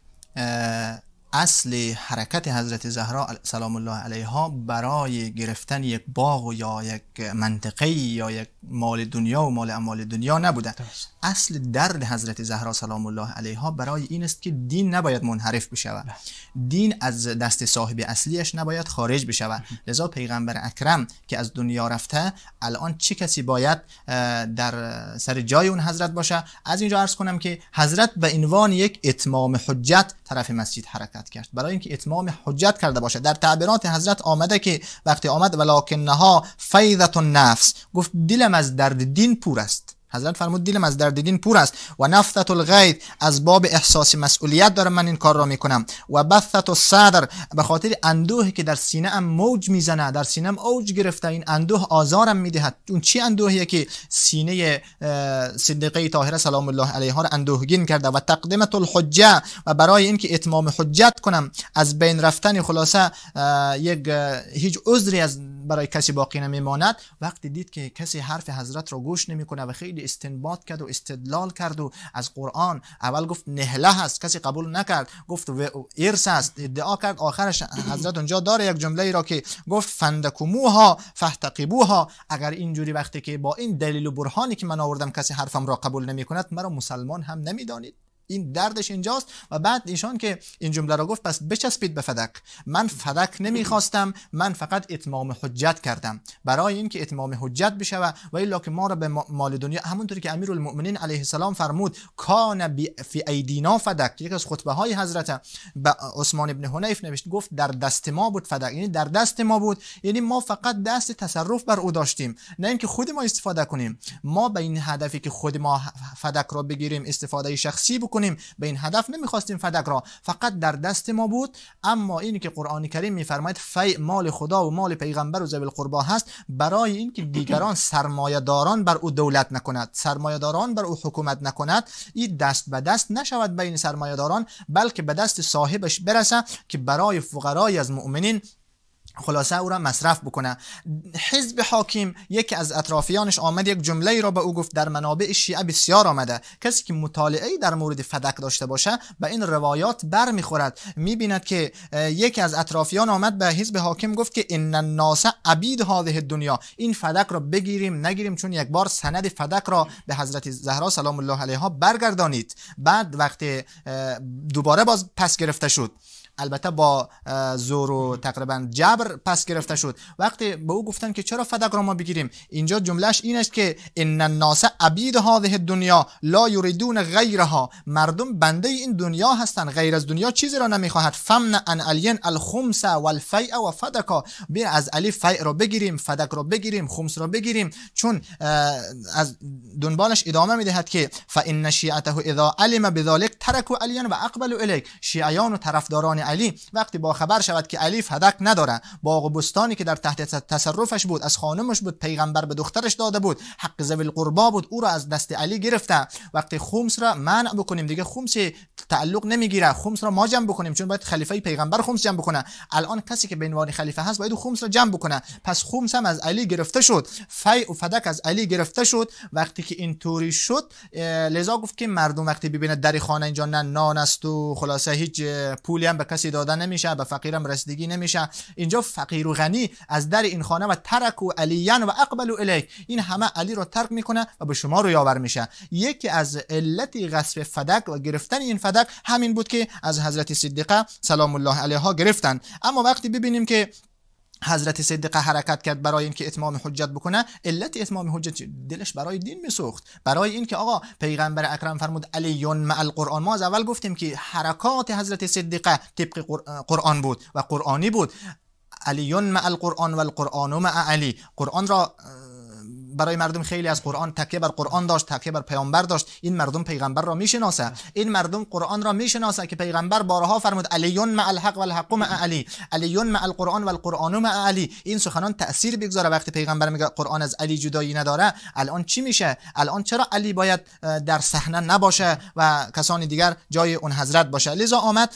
اصل حرکت حضرت زهرا سلام الله علیها برای گرفتن یک باغ یا یک منطقه یا یک مال دنیا و مال اموال دنیا نبوده اصل درد حضرت زهرا سلام الله علیها برای این است که دین نباید منحرف بشود بله. دین از دست صاحب اصلیش نباید خارج بشود لذا پیغمبر اکرم که از دنیا رفته الان چه کسی باید در سر جای اون حضرت باشه از اینجا عرض کنم که حضرت به عنوان یک اتمام حجت طرف مسجد حرکت کرد برای اینکه اتمام حجت کرده باشه در تعبیرات حضرت آمده که وقتی آمد ولکنها فیضت النفس گفت دل از درد دین پور است حضرت فرمود دیلم از درد دین پور است و نفثت الغید از باب احساس مسئولیت دارم من این کار را میکنم و بثت الصدر به خاطر اندوهی که در سینه ام موج میزنه در سینه ام اوج گرفته این اندوه آزارم میدهد اون چی اندوهی که سینه صدیقه طاهره سلام الله علیها را اندوهگین کرده و تقدمت الحجه و برای اینکه اتمام حجت کنم از بین رفتن خلاصه یک هیچ عذری از برای کسی باقی نمیماند وقتی دید که کسی حرف حضرت را گوش نمیکنه و خیلی استنباط کرد و استدلال کرد و از قرآن اول گفت نهله هست کسی قبول نکرد گفت و ارث است ادعا کرد آخرش حضرت اونجا داره یک جمله ای را که گفت فندکموها فاحتقبوها اگر اینجوری وقتی که با این دلیل و برهانی که من آوردم کسی حرفم را قبول نمی کند مرا مسلمان هم نمیدانید این دردش اینجاست و بعد ایشان که این جمله را گفت پس بچسبید به فدک من فدک نمیخواستم من فقط اتمام حجت کردم برای اینکه اتمام حجت بشه و الا که ما را به مال دنیا همونطوری که امیرالمؤمنین علیه السلام فرمود کان فی ایدینا فدک یک از خطبه های حضرت عثمان ابن حنیف نوشت گفت در دست ما بود فدق یعنی در دست ما بود یعنی ما فقط دست تصرف بر او داشتیم نه اینکه خود ما استفاده کنیم ما به این هدفی که خود ما فدک را بگیریم استفاده شخصی بکنیم کنیم به این هدف نمیخواستیم فدک را فقط در دست ما بود اما این که قرآن کریم میفرماید فی مال خدا و مال پیغمبر و ذوی القربا هست برای اینکه دیگران داران بر او دولت نکند داران بر او حکومت نکند این دست به دست نشود بین سرمایه داران بلکه به دست صاحبش برسه که برای فقرای از مؤمنین خلاصه او را مصرف بکنه حزب حاکم یکی از اطرافیانش آمد یک جمله را به او گفت در منابع شیعه بسیار آمده کسی که مطالعه در مورد فدک داشته باشه به این روایات برمیخورد میبیند که یکی از اطرافیان آمد به حزب حاکم گفت که ان الناس عبید هذه دنیا این فدک را بگیریم نگیریم چون یک بار سند فدک را به حضرت زهرا سلام الله علیها برگردانید بعد وقتی دوباره باز پس گرفته شد البته با زور و تقریبا جبر پس گرفته شد وقتی به او گفتن که چرا فدق را ما بگیریم اینجا جملهش این است که ان الناس عبید هذه دنیا لا یریدون غیرها مردم بنده این دنیا هستند غیر از دنیا چیزی را نمیخواهد فمن ان الین الخمس والفیء و فدقا بیا از علی فیء را بگیریم فدق را بگیریم خمس را بگیریم چون از دنبالش ادامه میدهد که فان شیعته اذا علم بذلک ترکوا الین و اقبلوا الیک شیعیان و طرفداران علی وقتی با خبر شود که علی فدک نداره باغ و بستانی که در تحت تصرفش بود از خانمش بود پیغمبر به دخترش داده بود حق ذوی القربا بود او را از دست علی گرفته وقتی خمس را منع بکنیم دیگه خمس تعلق نمیگیره خمس را ما جمع بکنیم چون باید خلیفه پیغمبر خمس جمع بکنه الان کسی که به عنوان خلیفه هست باید خمس را جمع بکنه پس خمس هم از علی گرفته شد فی و فدک از علی گرفته شد وقتی که اینطوری شد لذا گفت که مردم وقتی ببینه در خانه اینجا نه نان است و خلاصه هیچ پولی هم به کسی داده نمیشه به فقیرم رسیدگی نمیشه اینجا فقیر و غنی از در این خانه و ترک و علیان و اقبل و الیک این همه علی رو ترک میکنه و به شما رو یاور میشه یکی از علت غصب فدک و گرفتن این فدک همین بود که از حضرت صدیقه سلام الله علیها گرفتن اما وقتی ببینیم که حضرت صدیقه حرکت کرد برای اینکه اتمام حجت بکنه علت اتمام حجت دلش برای دین میسوخت برای اینکه آقا پیغمبر اکرم فرمود علیون مع القرآن ما از اول گفتیم که حرکات حضرت صدیقه طبق قرآن بود و قرآنی بود علیون مع القرآن و القرآن مع علی قرآن را برای مردم خیلی از قرآن تکیه بر قرآن داشت تکیه بر پیامبر داشت این مردم پیغمبر را میشناسه این مردم قرآن را میشناسه که پیغمبر بارها فرمود علیون مع الحق والحق مع علی علیون مع القرآن والقرآن مع علی این سخنان تاثیر بگذاره وقتی پیغمبر میگه قرآن از علی جدایی نداره الان چی میشه الان چرا علی باید در صحنه نباشه و کسانی دیگر جای اون حضرت باشه لذا آمد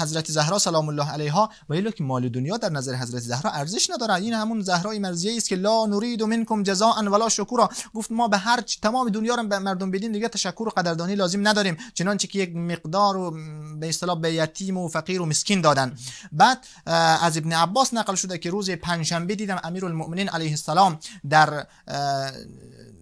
حضرت زهرا سلام الله علیها و که مال دنیا در نظر حضرت زهرا ارزش نداره این همون زهرای مرضیه است که لا نورید منکم جزاء ان ولا شکورا گفت ما به هر تمام دنیا رو به مردم بدیم دیگه تشکر و قدردانی لازم نداریم چنانچه که یک مقدار و به اصطلاح به یتیم و فقیر و مسکین دادن بعد از ابن عباس نقل شده که روز پنجشنبه دیدم امیرالمؤمنین علیه السلام در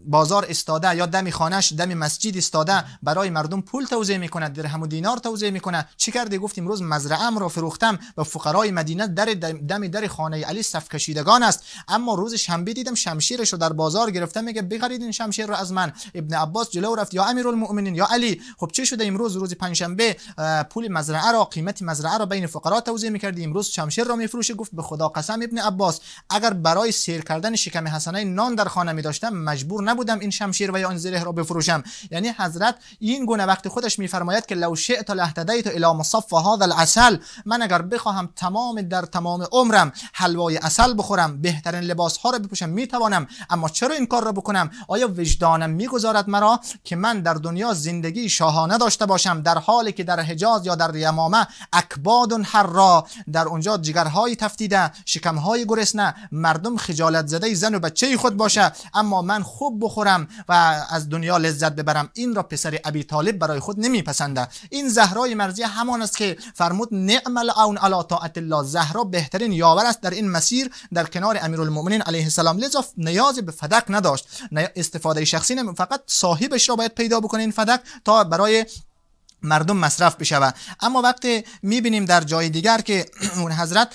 بازار استاده یا دم خانش دم مسجد استاده برای مردم پول توزیع میکنه درهم و دینار توزیع میکنه چی کرده گفت امروز مزرعه را فروختم و فقرای مدینه در دم در خانه علی صف کشیدگان است اما روز شنبه دیدم شمشیرش رو در بازار گرفته میگه بخرید این شمشیر رو از من ابن عباس جلو رفت یا امیرالمؤمنین یا علی خب چه شده امروز روز پنجشنبه پول مزرعه را قیمت مزرعه را بین فقرا توزیع میکردی امروز شمشیر را میفروشه گفت به خدا قسم ابن عباس اگر برای سیر کردن شکم حسنه نان در خانه می داشتم مجبور نبودم این شمشیر و یا این زره را بفروشم یعنی حضرت این گونه وقت خودش میفرماید که لو شئت لهتدیت الی مصف هذا العسل من اگر بخواهم تمام در تمام عمرم حلوای اصل بخورم بهترین لباس ها را بپوشم میتوانم اما چرا این کار را بکنم آیا وجدانم میگذارد مرا که من در دنیا زندگی شاهانه داشته باشم در حالی که در حجاز یا در یمامه اکباد را در اونجا جگرهای تفتیده شکمهای گرسنه مردم خجالت زده زن و بچه خود باشه اما من خوب بخورم و از دنیا لذت ببرم این را پسر ابی طالب برای خود نمیپسنده این زهرای مرزی همان است که فرمود نعم العون علی طاعت الله زهرا بهترین یاور است در این مسیر در کنار امیرالمومنین علیه السلام لذا نیاز به فدق نداشت استفاده شخصی نمی فقط صاحبش را باید پیدا بکنه این فدق تا برای مردم مصرف بشه اما وقتی میبینیم در جای دیگر که اون حضرت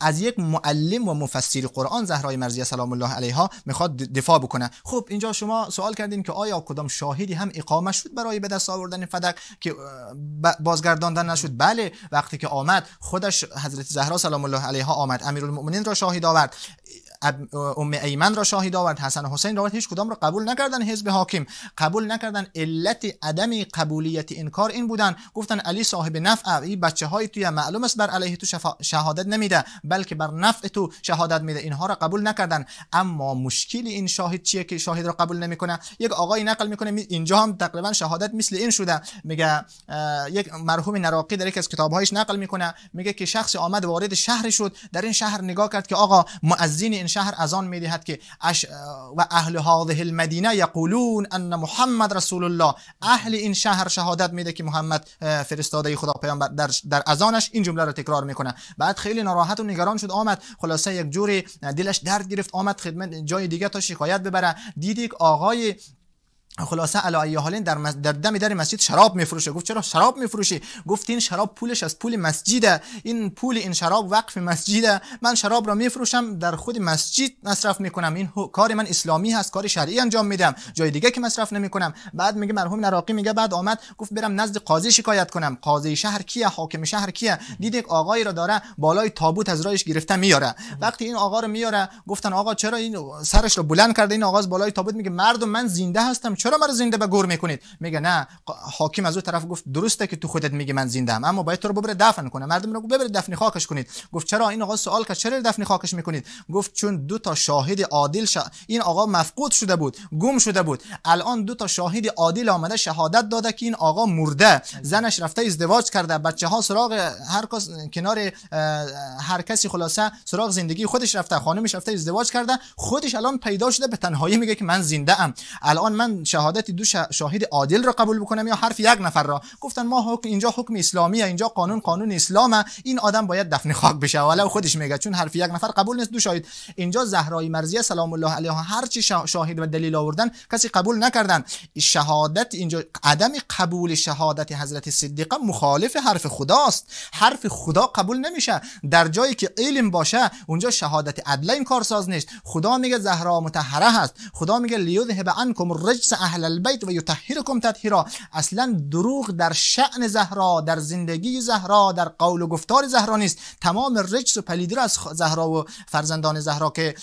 از یک معلم و مفسر قرآن زهرای مرزیه سلام الله علیها میخواد دفاع بکنه خب اینجا شما سوال کردین که آیا کدام شاهدی هم اقامه شد برای به دست آوردن فدق که بازگرداندن نشد بله وقتی که آمد خودش حضرت زهرا سلام الله علیها آمد امیرالمومنین را شاهد آورد ام ایمن را شاهد آورد حسن حسین را هیچ کدام را قبول نکردن حزب حاکم قبول نکردن علت عدم قبولیت این کار این بودن گفتن علی صاحب نفع این بچه های توی معلوم است بر علیه تو شهادت نمیده بلکه بر نفع تو شهادت میده اینها را قبول نکردن اما مشکل این شاهد چیه که شاهد را قبول نمیکنه یک آقای نقل میکنه اینجا هم تقریبا شهادت مثل این شده میگه یک مرحوم نراقی در یک از کتابهایش نقل میکنه میگه که شخص آمد وارد شهر شد در این شهر نگاه کرد که آقا مؤذن شهر از آن میدهد که اش و اهل هذه المدینه یقولون ان محمد رسول الله اهل این شهر شهادت میده که محمد فرستاده خدا پیامبر در در اذانش این جمله را تکرار میکنه بعد خیلی ناراحت و نگران شد آمد خلاصه یک جوری دلش درد گرفت آمد خدمت جای دیگه تا شکایت ببره دیدی آقای خلاصه علی حالین در, مز... در دم در مسجد شراب میفروشه گفت چرا شراب میفروشی گفت این شراب پولش از پول مسجده این پول این شراب وقف مسجده من شراب را میفروشم در خود مسجد مصرف میکنم این کار من اسلامی هست کار شرعی انجام میدم جای دیگه که مصرف نمیکنم بعد میگه مرحوم نراقی میگه بعد آمد گفت برم نزد قاضی شکایت کنم قاضی شهر کیه حاکم شهر کیه دید یک آقایی را داره بالای تابوت از رایش گرفته میاره وقتی این آقا رو میاره گفتن آقا چرا این سرش رو بلند کرده این از بالای تابوت میگه مردم من زنده هستم چرا مرا زنده به گور میکنید میگه نه حاکم از اون طرف گفت درسته که تو خودت میگی من زنده ام اما باید تو رو ببره دفن کنه مردم رو ببره دفن خاکش کنید گفت چرا این آقا سوال کرد چرا دفن خاکش میکنید گفت چون دو تا شاهد عادل این آقا مفقود شده بود گم شده بود الان دو تا شاهد عادل آمده شهادت داده که این آقا مرده زنش رفته ازدواج کرده بچه ها سراغ هر کس کنار هر کسی خلاصه سراغ زندگی خودش رفته خانمش رفته ازدواج کرده خودش الان پیدا شده به تنهایی میگه که من زنده ام الان من ش... شهادت دو شاهد عادل را قبول بکنم یا حرف یک نفر را گفتن ما حکم اینجا حکم اسلامیه اینجا قانون قانون اسلامه این آدم باید دفن خاک بشه ولو خودش میگه چون حرف یک نفر قبول نیست دو شاهد اینجا زهرای مرزیه سلام الله علیها هر چی شاهد و دلیل آوردن کسی قبول نکردن شهادت اینجا عدم قبول شهادت حضرت صدیقه مخالف حرف خداست حرف خدا قبول نمیشه در جایی که علم باشه اونجا شهادت عدل این کارساز نیست خدا میگه زهرا متحره هست خدا میگه لیذهب عنکم رجس اهل البیت و یطهرکم تطهیرا اصلا دروغ در شعن زهرا در زندگی زهرا در قول و گفتار زهرا نیست تمام رجس و پلیدی را از زهرا و فرزندان زهرا که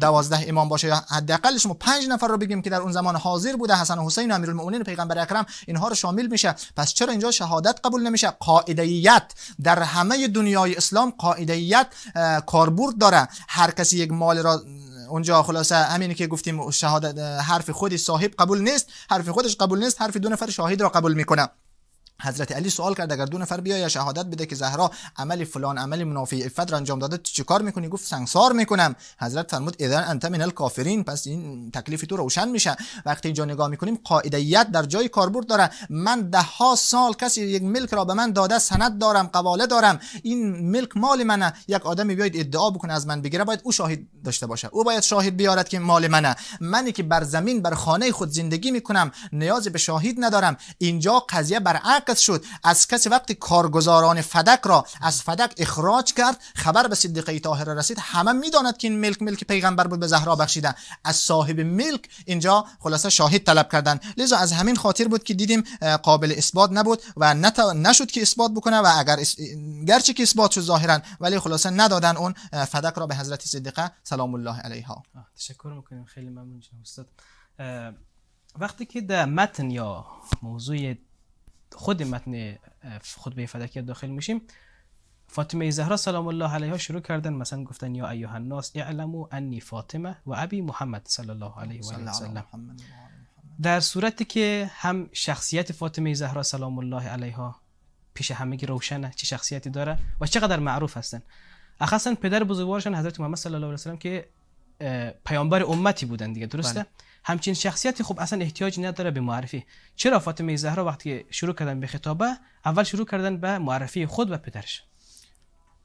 دوازده امام باشه حداقلش شما پنج نفر رو بگیم که در اون زمان حاضر بوده حسن و حسین و امیرالمؤمنین پیغمبر اکرم اینها رو شامل میشه پس چرا اینجا شهادت قبول نمیشه قاعدیت در همه دنیای اسلام قاعدیت کاربرد داره هر کسی یک مال را اونجا خلاصه همینی که گفتیم شهادت حرف خودی صاحب قبول نیست حرف خودش قبول نیست حرف دو نفر شاهد را قبول میکنه حضرت علی سوال کرد اگر دو نفر بیای شهادت بده که زهرا عمل فلان عمل منافی افت را انجام داده چیکار میکنی گفت سنگسار میکنم حضرت فرمود اذن انت من الکافرین پس این تکلیف تو روشن میشه وقتی اینجا نگاه میکنیم قاعدیت در جای کاربرد داره من ده ها سال کسی یک ملک را به من داده سند دارم قواله دارم این ملک مال منه یک آدمی بیاید ادعا بکنه از من بگیره باید او شاهد داشته باشه او باید شاهد بیارد که مال منه منی که بر زمین بر خانه خود زندگی میکنم نیاز به شاهد ندارم اینجا قضیه بر شد از کسی وقتی کارگزاران فدک را از فدک اخراج کرد خبر به صدیقه طاهره رسید همه میداند که این ملک ملک پیغمبر بود به زهرا بخشیدن از صاحب ملک اینجا خلاصه شاهد طلب کردن لذا از همین خاطر بود که دیدیم قابل اثبات نبود و نت... نشد که اثبات بکنه و اگر اس... گرچه که اثبات شد ظاهرا ولی خلاصه ندادن اون فدک را به حضرت صدیقه سلام الله علیها تشکر میکنیم خیلی ممنون استاد وقتی که در متن یا موضوع خود متن خطبه فدکیت داخل میشیم فاطمه زهرا سلام الله علیها شروع کردن مثلا گفتن یا ایها الناس اعلموا انی فاطمه و ابی محمد صلی الله علیه و سلم در صورتی که هم شخصیت فاطمه زهرا سلام الله علیها پیش همگی روشنه چه شخصیتی داره و چقدر معروف هستن اخصا پدر بزرگوارشان حضرت محمد صلی الله علیه و سلم که پیامبر امتی بودن دیگه درسته بله. همچین شخصیتی خب اصلا احتیاج نداره به معرفی چرا فاطمه زهرا وقتی شروع کردن به خطابه اول شروع کردن به معرفی خود و پدرش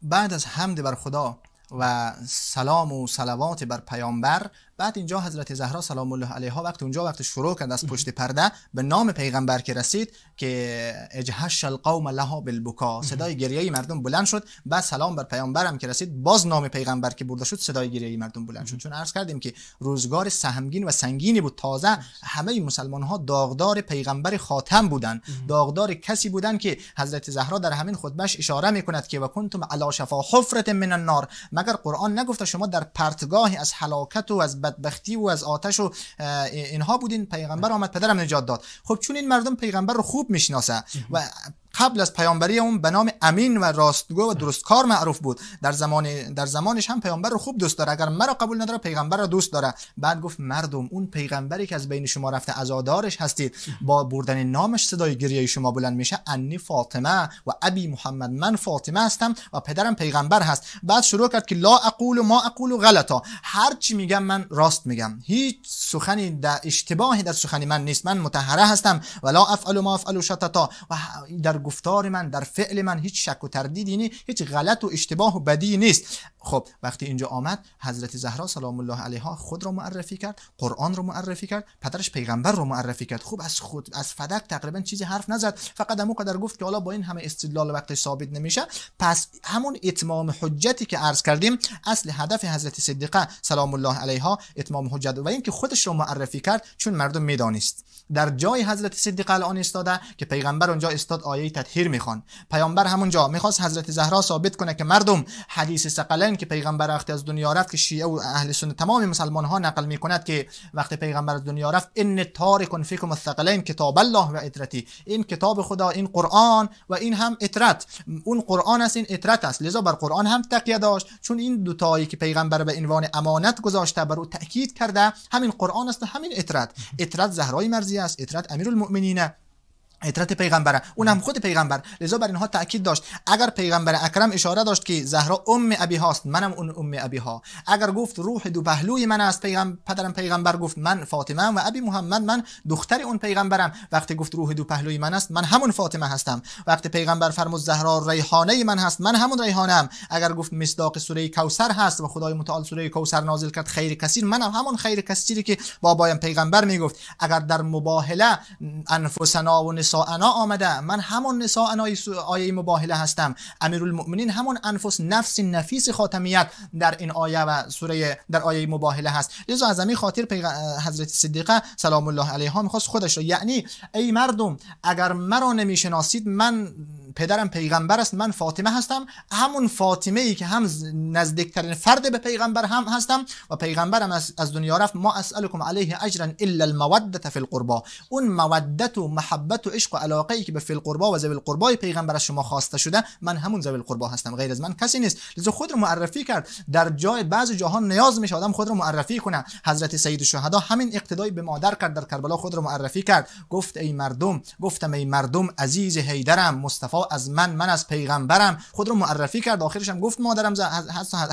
بعد از حمد بر خدا و سلام و سلوات بر پیامبر بعد اینجا حضرت زهرا سلام الله علیها وقت اونجا وقت شروع کرد از پشت پرده به نام پیغمبر که رسید که اجهش القوم لها بالبکا صدای گریه مردم بلند شد بعد سلام بر پیامبرم که رسید باز نام پیغمبر که برده شد صدای گریه مردم بلند شد چون عرض کردیم که روزگار سهمگین و سنگینی بود تازه همه مسلمان ها داغدار پیغمبر خاتم بودند داغدار کسی بودند که حضرت زهرا در همین خطبهش اشاره میکند که و کنتم علی شفا حفرت من النار مگر قرآن نگفته شما در پرتگاه از هلاکت و از بدبختی و از آتش و اینها بودین پیغمبر آمد پدرم نجات داد خب چون این مردم پیغمبر رو خوب میشناسه و قبل از پیامبری اون به نام امین و راستگو و درستکار معروف بود در زمان در زمانش هم پیامبر رو خوب دوست داره اگر مرا قبول نداره پیغمبر رو دوست داره بعد گفت مردم اون پیغمبری که از بین شما رفته عزادارش هستید با بردن نامش صدای گریه شما بلند میشه انی فاطمه و ابی محمد من فاطمه هستم و پدرم پیغمبر هست بعد شروع کرد که لا اقول ما اقول و غلطا هر چی میگم من راست میگم هیچ سخنی در اشتباهی در سخنی من نیست من متحره هستم و لا افعل ما افعل شتتا و در گفتار من در فعل من هیچ شک و تردیدی نیست هیچ غلط و اشتباه و بدی نیست خب وقتی اینجا آمد حضرت زهرا سلام الله علیها خود را معرفی کرد قرآن را معرفی کرد پدرش پیغمبر را معرفی کرد خوب از خود از فدک تقریبا چیزی حرف نزد فقط همون قدر گفت که حالا با این همه استدلال وقتی ثابت نمیشه پس همون اتمام حجتی که عرض کردیم اصل هدف حضرت صدیقه سلام الله علیها اتمام حجت و اینکه خودش را معرفی کرد چون مردم میدانست در جای حضرت صدیق الان ایستاده که پیغمبر اونجا استاد آیه تطهیر میخوان پیامبر همونجا میخواست حضرت زهرا ثابت کنه که مردم حدیث سقلن که پیغمبر وقتی از دنیا رفت که شیعه و اهل سنت تمام مسلمان ها نقل میکند که وقتی پیغمبر از دنیا رفت ان تارکن فیکم الثقلین کتاب الله و اطرتی این کتاب خدا این قرآن و این هم اطرت اون قرآن است این اطرت است لذا بر قرآن هم تکیه داشت چون این دو تایی که پیغمبر به عنوان امانت گذاشته بر او تاکید کرده همین قرآن است و همین اطرت اطرت زهرای مرزی أزياس إترات أمير المؤمنين اطرت پیغمبره اونم خود پیغمبر لذا بر اینها تاکید داشت اگر پیغمبر اکرم اشاره داشت که زهرا ام ابی هاست منم اون ام ابی ها اگر گفت روح دو پهلوی من است پیغم... پدرم پیغمبر گفت من فاطمه و ابی محمد من دختر اون پیغمبرم وقتی گفت روح دو پهلوی من است من همون فاطمه هستم وقتی پیغمبر فرمود زهرا ریحانه من هست من همون ریحانه ام اگر گفت مصداق سوره کوثر هست و خدای متعال سوره کوثر نازل کرد خیر کثیر منم همون خیر کثیری که بابایم پیغمبر میگفت اگر در مباهله انفسنا و نساءنا آمده من همان نساءنای آیه مباهله هستم امیرالمؤمنین همان انفس نفس نفیس خاتمیت در این آیه و سوره در آیه مباهله هست لذا از همین خاطر پیغ... حضرت صدیقه سلام الله علیها میخواست خودش را یعنی ای مردم اگر مرا نمیشناسید من پدرم پیغمبر است من فاطمه هستم همون فاطمه ای که هم نزدیکترین فرد به پیغمبر هم هستم و پیغمبرم از دنیا رفت ما اسالکم علیه اجرا الا الموده فی القربا اون مودت و محبت و عشق و علاقه ای که به فی القربا و ذوی القربای پیغمبر از شما خواسته شده من همون ذوی القربا هستم غیر از من کسی نیست لذا خود رو معرفی کرد در جای بعض جاها نیاز میشه آدم خود رو معرفی کنه حضرت سید الشهدا همین اقتدای به مادر کرد در کربلا خود رو معرفی کرد گفت ای مردم گفتم ای مردم عزیز حیدرم مصطفی از من من از پیغمبرم خود رو معرفی کرد آخرش هم گفت مادرم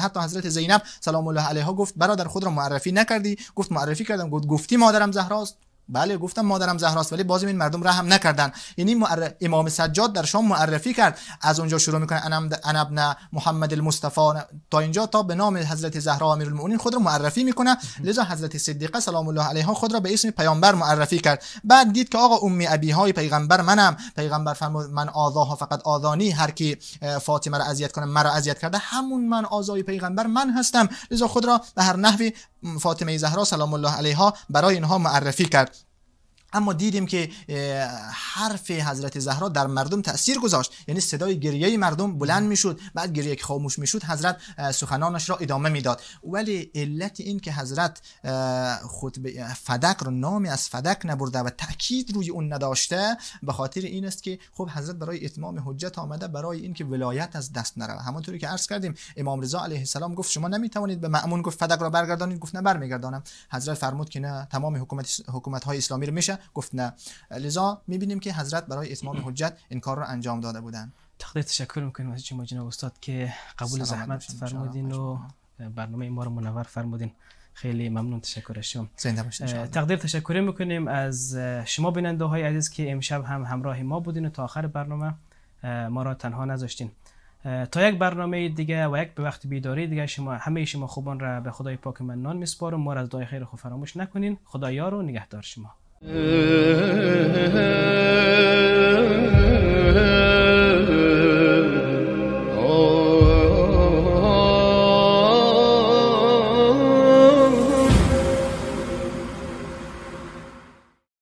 حتی حضرت زینب سلام الله علیها گفت برادر خود رو معرفی نکردی گفت معرفی کردم گفت گفتی مادرم زهراست بله گفتم مادرم زهراست ولی بازم این مردم رحم نکردن یعنی معر... امام سجاد در شام معرفی کرد از اونجا شروع میکنه انا ابن محمد المصطفی تا اینجا تا به نام حضرت زهرا امیرالمؤمنین خود را معرفی میکنه لذا حضرت صدیقه سلام الله علیها خود را به اسم پیامبر معرفی کرد بعد دید که آقا امی ابی های پیغمبر منم پیغمبر فرمود من آذاها فقط آذانی هر کی فاطمه را اذیت کنه مرا اذیت کرده همون من آذای پیغمبر من هستم لذا خود را به هر نحوی فاطمه زهرا سلام الله علیها برای اینها معرفی کرد اما دیدیم که حرف حضرت زهرا در مردم تاثیر گذاشت یعنی صدای گریه مردم بلند میشد بعد گریه که خاموش میشد حضرت سخنانش را ادامه میداد ولی علت این که حضرت خود فدک رو نامی از فدک نبرده و تاکید روی اون نداشته به خاطر این است که خب حضرت برای اتمام حجت آمده برای این که ولایت از دست نرود همانطوری که عرض کردیم امام رضا علیه السلام گفت شما نمی توانید به مأمون گفت فدک را برگردانید گفت نه برمیگردانم حضرت فرمود که نه تمام حکومت حکومت های اسلامی رو میشه گفت نه لذا میبینیم که حضرت برای اتمام حجت این کار رو انجام داده بودند تقدیر تشکر میکنیم از شما جناب استاد که قبول زحمت فرمودین و برنامه ما رو منور فرمودین خیلی ممنون تشکر از شما تقدیر تشکر میکنیم از شما بیننده های عزیز که امشب هم همراه ما بودین و تا آخر برنامه ما را تنها نذاشتین تا یک برنامه دیگه و یک به وقت بیداری دیگه شما همه شما خوبان را به خدای پاک منان میسپارم ما را از دای خیر خود فراموش نکنین خدایا رو نگهدار شما Ee...